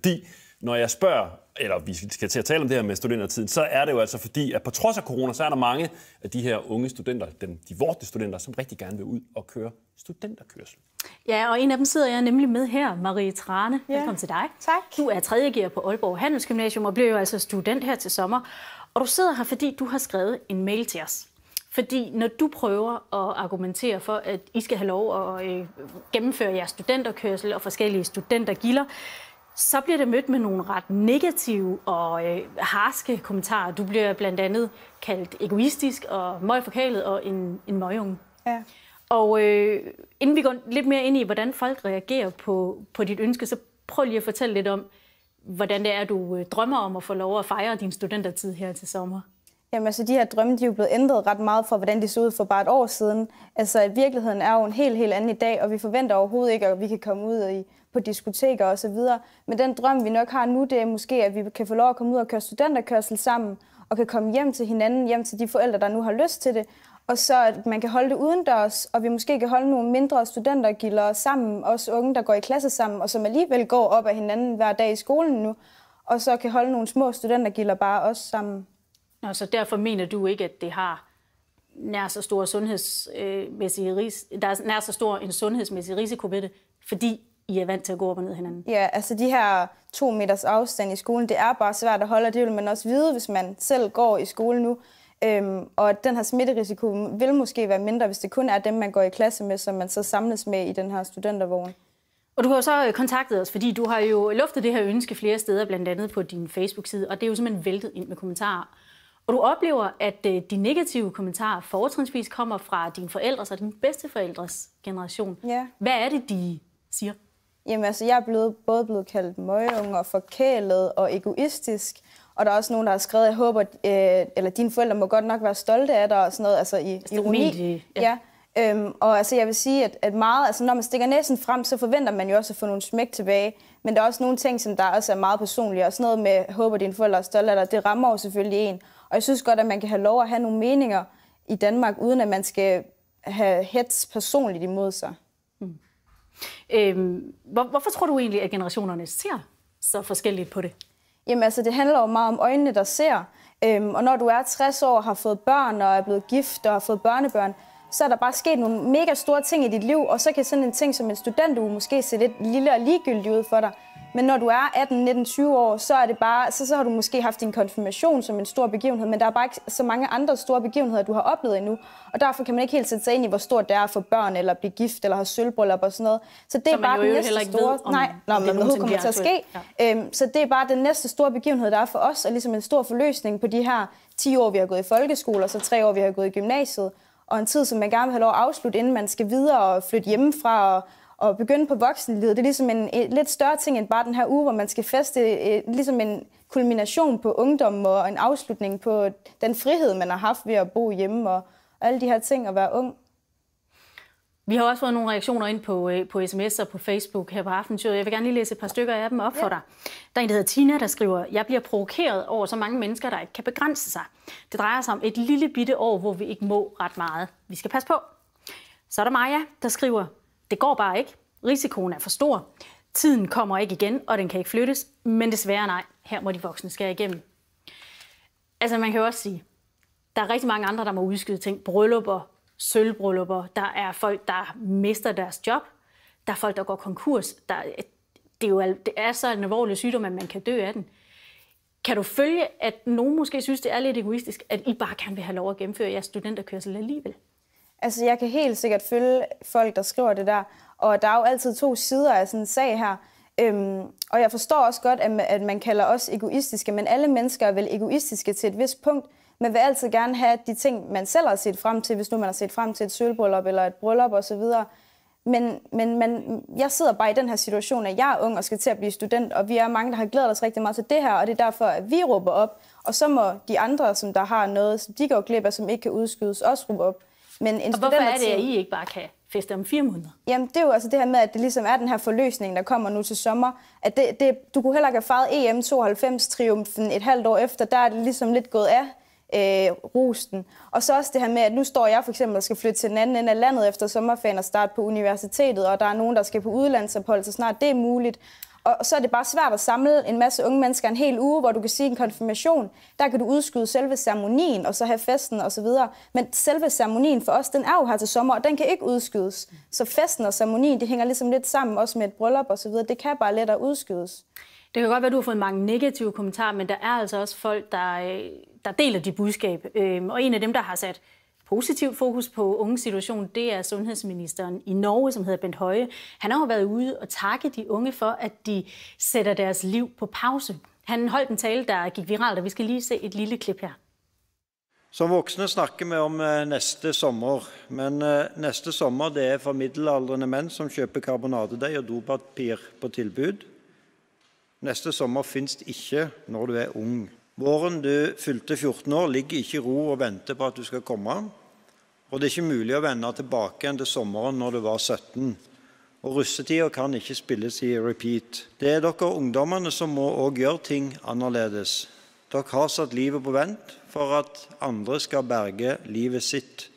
fordi når jeg spørger, eller vi skal til at tale om det her med studentertiden, så er det jo altså fordi, at på trods af corona, så er der mange af de her unge studenter, dem, de vorte studenter, som rigtig gerne vil ud og køre studenterkørsel. Ja, og en af dem sidder jeg nemlig med her, Marie Trane. Ja. Velkommen til dig. Tak. Du er tredje gear på Aalborg Handelsgymnasium og bliver jo altså student her til sommer. Og du sidder her, fordi du har skrevet en mail til os. Fordi når du prøver at argumentere for, at I skal have lov at øh, gennemføre jeres studenterkørsel og forskellige studentergilder, så bliver det mødt med nogle ret negative og øh, harske kommentarer. Du bliver blandt andet kaldt egoistisk og møgforkælet og en, en møgunge. Ja. Og øh, inden vi går lidt mere ind i, hvordan folk reagerer på, på dit ønske, så prøv lige at fortælle lidt om, hvordan det er, du øh, drømmer om at få lov at fejre din studentertid her til sommer. Jamen altså, de her drømme, de er jo blevet ændret ret meget fra, hvordan de så ud for bare et år siden. Altså, at virkeligheden er jo en helt, helt anden i dag, og vi forventer overhovedet ikke, at vi kan komme ud i, på diskoteker og så videre. Men den drøm, vi nok har nu, det er måske, at vi kan få lov at komme ud og køre studenterkørsel sammen, og kan komme hjem til hinanden, hjem til de forældre, der nu har lyst til det, og så at man kan holde det udendørs, og vi måske kan holde nogle mindre studentergilder sammen, også unge, der går i klasse sammen, og som alligevel går op af hinanden hver dag i skolen nu, og så kan holde nogle små studentergilder bare også sammen. Nå, så derfor mener du ikke, at det har nær så stor, sundhedsmæssig øh, risiko, der er nær så stor en sundhedsmæssig risiko ved det, fordi I er vant til at gå op og ned hinanden? Ja, altså de her to meters afstand i skolen, det er bare svært at holde, og det vil man også vide, hvis man selv går i skole nu. Øhm, og den her smitterisiko vil måske være mindre, hvis det kun er dem, man går i klasse med, som man så samles med i den her studentervogn. Og du har jo så øh, kontaktet os, fordi du har jo luftet det her ønske flere steder, blandt andet på din Facebook-side, og det er jo simpelthen væltet ind med kommentarer. Og du oplever, at øh, de negative kommentarer fortrinsvis kommer fra dine forældres og din bedsteforældres generation. Ja. Hvad er det, de siger? Jamen altså, jeg er blevet, både blevet kaldt møgeunge og forkælet og egoistisk. Og der er også nogen, der har skrevet, jeg håber, øh, eller dine forældre må godt nok være stolte af dig og sådan noget, altså i altså, ironi. Medie, ja. ja. Øhm, og altså, jeg vil sige, at, at meget, altså, når man stikker næsen frem, så forventer man jo også at få nogle smæk tilbage. Men der er også nogle ting, som der også er meget personlige, og sådan noget med, håber dine forældre er stolte af dig, det rammer jo selvfølgelig en. Og jeg synes godt, at man kan have lov at have nogle meninger i Danmark, uden at man skal have hets personligt imod sig. Mm. Øhm, hvor, hvorfor tror du egentlig, at generationerne ser så forskelligt på det? Jamen altså, det handler jo meget om øjnene, der ser. Øhm, og når du er 60 år og har fået børn og er blevet gift og har fået børnebørn, så er der bare sket nogle mega store ting i dit liv, og så kan sådan en ting som en studentuge måske se lidt lille og ligegyldig ud for dig. Men når du er 18, 19, 20 år, så, er det bare, så, så har du måske haft din konfirmation som en stor begivenhed, men der er bare ikke så mange andre store begivenheder, du har oplevet endnu. Og derfor kan man ikke helt sætte sig ind i, hvor stort det er for børn, eller blive gift, eller have sølvbryllup og sådan noget. Så det så er bare den næste store... Ved, om, nej, om, om, om det kommer til at ske. Ja. Øhm, så det er bare den næste store begivenhed, der er for os, og ligesom en stor forløsning på de her 10 år, vi har gået i folkeskole, og så 3 år, vi har gået i gymnasiet og en tid, som man gerne vil have lov at afslutte, inden man skal videre og flytte hjemmefra og at begynde på voksenlivet, det er ligesom en, en lidt større ting end bare den her uge, hvor man skal feste et, øh, ligesom en kulmination på ungdommen og en afslutning på den frihed, man har haft ved at bo hjemme og, og alle de her ting og være ung. Vi har også fået nogle reaktioner ind på, øh, på sms og på Facebook her på aftenshowet. Jeg vil gerne lige læse et par stykker af dem op for dig. Der er en, der hedder Tina, der skriver, jeg bliver provokeret over så mange mennesker, der ikke kan begrænse sig. Det drejer sig om et lille bitte år, hvor vi ikke må ret meget. Vi skal passe på. Så er der Maja, der skriver, det går bare ikke. Risikoen er for stor. Tiden kommer ikke igen, og den kan ikke flyttes. Men desværre nej, her må de voksne skære igennem. Altså man kan jo også sige, der er rigtig mange andre, der må udskyde ting. Bryllupper, sølvbryllupper, der er folk, der mister deres job. Der er folk, der går konkurs. Der, det, er jo, det er så en alvorlig sygdom, at man kan dø af den. Kan du følge, at nogen måske synes, det er lidt egoistisk, at I bare gerne vil have lov at gennemføre jeres studenterkørsel alligevel? Altså, jeg kan helt sikkert følge folk, der skriver det der. Og der er jo altid to sider af sådan en sag her. Øhm, og jeg forstår også godt, at, at man kalder os egoistiske, men alle mennesker er vel egoistiske til et vist punkt. Man vil altid gerne have de ting, man selv har set frem til, hvis nu man har set frem til et sølvbryllup eller et bryllup osv. Men, men man, jeg sidder bare i den her situation, at jeg er ung og skal til at blive student, og vi er mange, der har glædet os rigtig meget til det her, og det er derfor, at vi råber op. Og så må de andre, som der har noget, som de går glip af, som ikke kan udskydes, også råbe op. Men en og hvorfor er det, at I ikke bare kan feste om fire måneder? Jamen, det er jo altså det her med, at det ligesom er den her forløsning, der kommer nu til sommer. At det, det, du kunne heller ikke have fejret e EM92-triumfen et halvt år efter. Der er det ligesom lidt gået af øh, rusten. Og så også det her med, at nu står jeg for eksempel og skal flytte til den anden ende af landet efter sommerferien og starte på universitetet, og der er nogen, der skal på udlandsophold, så snart det er muligt og så er det bare svært at samle en masse unge mennesker en hel uge, hvor du kan sige en konfirmation, der kan du udskyde selve ceremonien, og så have festen osv. Men selve ceremonien for os, den er jo her til sommer, og den kan ikke udskydes. Så festen og ceremonien, det hænger ligesom lidt sammen, også med et bryllup osv. Det kan bare lettere udskydes. Det kan godt være, at du har fået mange negative kommentarer, men der er altså også folk, der, øh, der deler dit budskab. Øhm, og en af dem, der har sat positivt fokus på unges situation, det er sundhedsministeren i Norge, som hedder Bent Høje. Han har jo været ude og takke de unge for, at de sætter deres liv på pause. Han holdt en tale, der gik viralt, og vi skal lige se et lille klip her. Som voksne snakker vi om eh, næste sommer, men eh, næste sommer det er for middelaldrende mænd, som køber karbonadedeig og dopapir på tilbud. Næste sommer findes ikke, når du er ung. Våren du fylte 14 år, ligger ikke i ro og venter på at du skal komme. Og det er ikke mulig å vende tilbake igjen til sommeren når du var 17. Og russetida kan ikke spilles i repeat. Det er dere ungdommene som må òg gjøre ting annerledes. Dere har satt livet på vent for at andre skal berge livet sitt.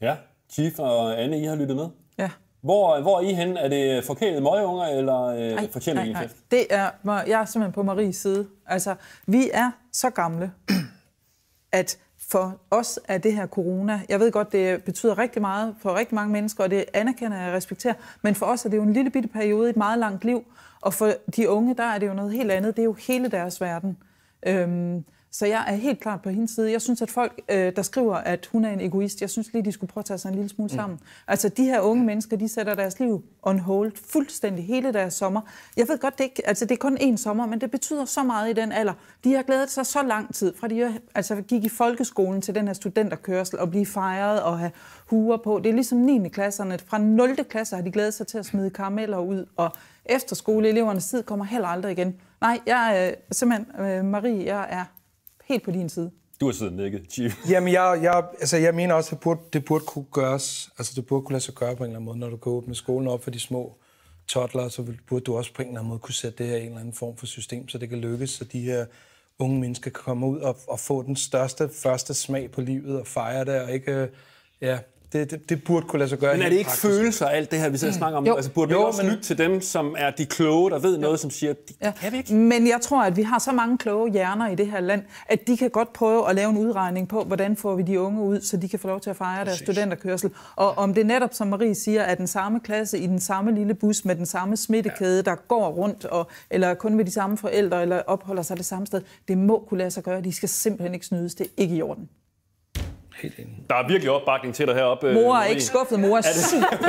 Ja, Chief og Anne, I har lyttet med. Ja. Hvor, hvor er I henne? Er det forkælet møgeunger eller øh, ej, fortjent ej, ej. Det er, jeg er simpelthen på Maries side. Altså, vi er så gamle, at for os er det her corona, jeg ved godt, det betyder rigtig meget for rigtig mange mennesker, og det anerkender jeg og respekterer, men for os er det jo en lille bitte periode i et meget langt liv, og for de unge, der er det jo noget helt andet. Det er jo hele deres verden. Øhm, så jeg er helt klart på hendes side. Jeg synes, at folk, øh, der skriver, at hun er en egoist, jeg synes lige, de skulle prøve at tage sig en lille smule mm. sammen. Mm. Altså, de her unge mennesker, de sætter deres liv on hold fuldstændig hele deres sommer. Jeg ved godt, det, ikke, altså, det er kun én sommer, men det betyder så meget i den alder. De har glædet sig så lang tid, fra de altså, gik i folkeskolen til den her studenterkørsel og blive fejret og have huer på. Det er ligesom 9. klasserne. Fra 0. klasse har de glædet sig til at smide karameller ud, og efterskoleelevernes tid kommer heller aldrig igen. Nej, jeg er øh, simpelthen, øh, Marie, jeg er helt på din side. Du har siddet nækket, Chief. Jamen, jeg, jeg, altså, jeg mener også, at det burde, det burde kunne gøres. Altså, det burde kunne lade sig gøre på en eller anden måde. Når du kan åbne skolen op for de små toddler, så burde du også på en eller anden måde kunne sætte det her i en eller anden form for system, så det kan lykkes, så de her unge mennesker kan komme ud og, og få den største første smag på livet og fejre det, og ikke øh, ja, det, det, det burde kunne lade sig gøre. Men er det ikke praktisk? følelser, alt det her, vi selv mm. snakker om? Jo. Altså, burde jo, vi også men... lytte til dem, som er de kloge, der ved jo. noget, som siger, det ja. kan vi ikke? Men jeg tror, at vi har så mange kloge hjerner i det her land, at de kan godt prøve at lave en udregning på, hvordan får vi de unge ud, så de kan få lov til at fejre Præcis. deres studenterkørsel. Og om det netop, som Marie siger, er den samme klasse i den samme lille bus med den samme smittekæde, ja. der går rundt, og, eller kun med de samme forældre, eller opholder sig det samme sted, det må kunne lade sig gøre. De skal simpelthen ikke snydes. Det er ikke i orden. Helt enig. Der er virkelig opbakning til dig heroppe. Mor er øh, ikke skuffet, mor er, er super.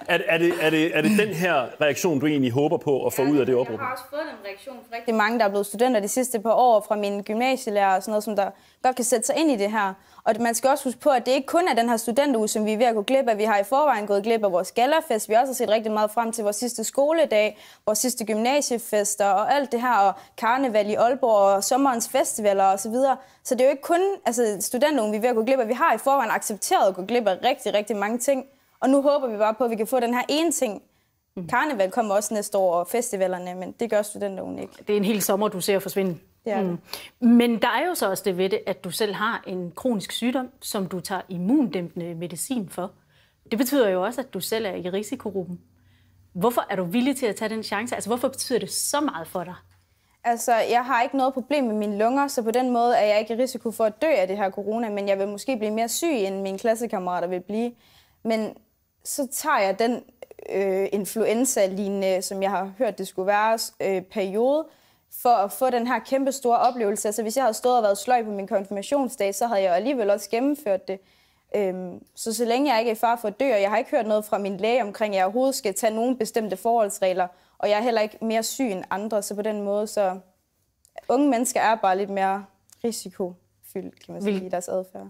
Er, er, det, er, det, er det den her reaktion, du egentlig håber på at få ja, ud af det opråb? Jeg har også fået den reaktion fra rigtig mange, der er blevet studenter de sidste par år fra mine gymnasielærer og sådan noget, som der godt kan sætte sig ind i det her. Og man skal også huske på, at det ikke kun er den her studenteruge, som vi er ved at gå glip af. Vi har i forvejen gået glip af vores gallerfest. Vi har også set rigtig meget frem til vores sidste skoledag, vores sidste gymnasiefester og alt det her, og karneval i Aalborg og sommerens festivaler osv. Så, videre. så det er jo ikke kun altså, studenterugen, vi er ved at gå glip af. Vi har i forvejen accepteret at gå glip af rigtig, rigtig mange ting. Og nu håber vi bare på, at vi kan få den her ene ting, Mm. Karneval kommer også næste år, og festivalerne, men det gør studenterne ikke. Det er en hel sommer, du ser forsvinde. Det er mm. det. Mm. Men der er jo så også det ved det, at du selv har en kronisk sygdom, som du tager immundæmpende medicin for. Det betyder jo også, at du selv er i risikogruppen. Hvorfor er du villig til at tage den chance? Altså, hvorfor betyder det så meget for dig? Altså, jeg har ikke noget problem med mine lunger, så på den måde er jeg ikke i risiko for at dø af det her corona, men jeg vil måske blive mere syg, end mine klassekammerater vil blive. Men så tager jeg den øh, influenza-lignende, som jeg har hørt, det skulle være, øh, periode, for at få den her kæmpe store oplevelse. Altså hvis jeg havde stået og været sløj på min konfirmationsdag, så havde jeg alligevel også gennemført det. Øhm, så så længe jeg ikke er i far for at dø, og jeg har ikke hørt noget fra min læge omkring, at jeg overhovedet skal tage nogle bestemte forholdsregler, og jeg er heller ikke mere syg end andre, så på den måde, så unge mennesker er bare lidt mere risikofyldt, kan man sige, i deres adfærd.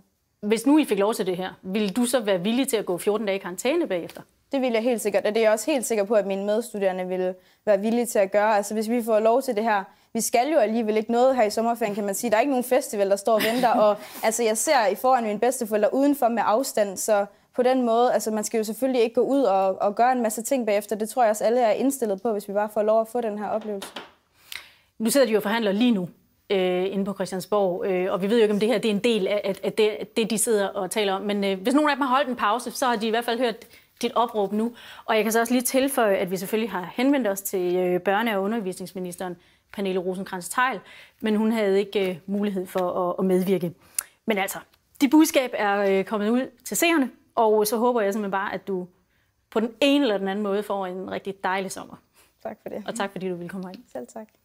Hvis nu I fik lov til det her, ville du så være villig til at gå 14 dage i karantæne bagefter? Det vil jeg helt sikkert, og det er jeg også helt sikker på, at mine medstuderende vil være villige til at gøre. Altså hvis vi får lov til det her, vi skal jo alligevel ikke noget her i sommerferien, kan man sige. Der er ikke nogen festival, der står og venter, og altså, jeg ser i foran min bedsteforældre udenfor med afstand, så på den måde, altså man skal jo selvfølgelig ikke gå ud og, og gøre en masse ting bagefter. Det tror jeg også alle er indstillet på, hvis vi bare får lov at få den her oplevelse. Nu sidder de jo og forhandler lige nu øh, inde på Christiansborg. Øh, og vi ved jo ikke, om det her det er en del af, af det, af det, de sidder og taler om. Men øh, hvis nogen af dem har holdt en pause, så har de i hvert fald hørt dit opråb nu. Og jeg kan så også lige tilføje, at vi selvfølgelig har henvendt os til øh, børne- og undervisningsministeren, Pernille Rosenkrantz-Teil, men hun havde ikke øh, mulighed for at, at medvirke. Men altså, de budskab er øh, kommet ud til seerne, og så håber jeg simpelthen bare, at du på den ene eller den anden måde får en rigtig dejlig sommer. Tak for det. Og tak fordi du ville komme herind. Selv tak.